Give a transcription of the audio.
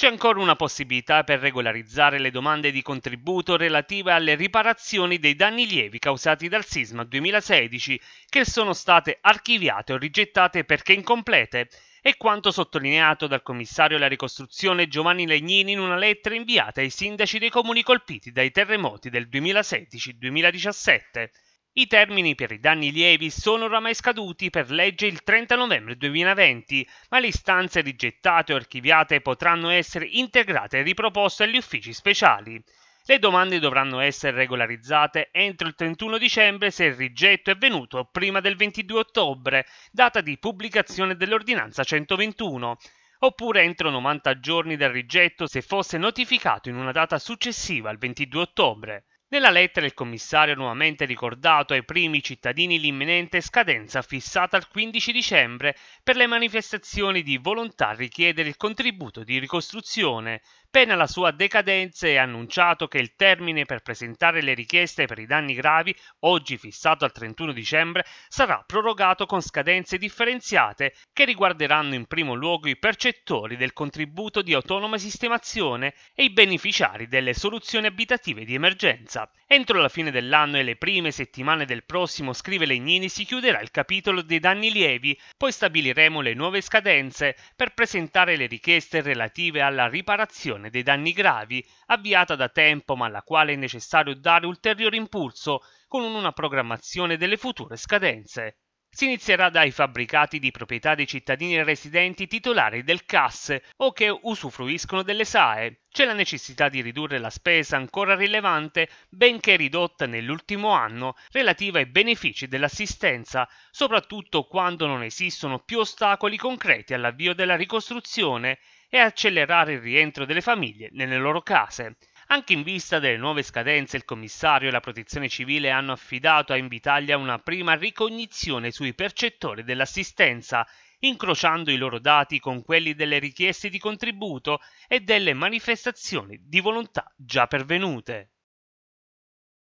C'è ancora una possibilità per regolarizzare le domande di contributo relative alle riparazioni dei danni lievi causati dal sisma 2016 che sono state archiviate o rigettate perché incomplete è quanto sottolineato dal commissario alla ricostruzione Giovanni Legnini in una lettera inviata ai sindaci dei comuni colpiti dai terremoti del 2016-2017. I termini per i danni lievi sono oramai scaduti per legge il 30 novembre 2020, ma le istanze rigettate o archiviate potranno essere integrate e riproposte agli uffici speciali. Le domande dovranno essere regolarizzate entro il 31 dicembre se il rigetto è avvenuto prima del 22 ottobre, data di pubblicazione dell'ordinanza 121, oppure entro 90 giorni dal rigetto se fosse notificato in una data successiva al 22 ottobre. Nella lettera il commissario ha nuovamente ricordato ai primi cittadini l'imminente scadenza fissata al 15 dicembre per le manifestazioni di volontà a richiedere il contributo di ricostruzione Appena la sua decadenza è annunciato che il termine per presentare le richieste per i danni gravi, oggi fissato al 31 dicembre, sarà prorogato con scadenze differenziate che riguarderanno in primo luogo i percettori del contributo di autonoma sistemazione e i beneficiari delle soluzioni abitative di emergenza. Entro la fine dell'anno e le prime settimane del prossimo, scrive Legnini, si chiuderà il capitolo dei danni lievi, poi stabiliremo le nuove scadenze per presentare le richieste relative alla riparazione riduzione dei danni gravi avviata da tempo ma alla quale è necessario dare ulteriore impulso con una programmazione delle future scadenze. Si inizierà dai fabbricati di proprietà dei cittadini residenti titolari del CAS o che usufruiscono delle SAE. C'è la necessità di ridurre la spesa ancora rilevante, benché ridotta nell'ultimo anno, relativa ai benefici dell'assistenza, soprattutto quando non esistono più ostacoli concreti all'avvio della ricostruzione e accelerare il rientro delle famiglie nelle loro case. Anche in vista delle nuove scadenze, il commissario e la protezione civile hanno affidato a Invitalia una prima ricognizione sui percettori dell'assistenza, incrociando i loro dati con quelli delle richieste di contributo e delle manifestazioni di volontà già pervenute.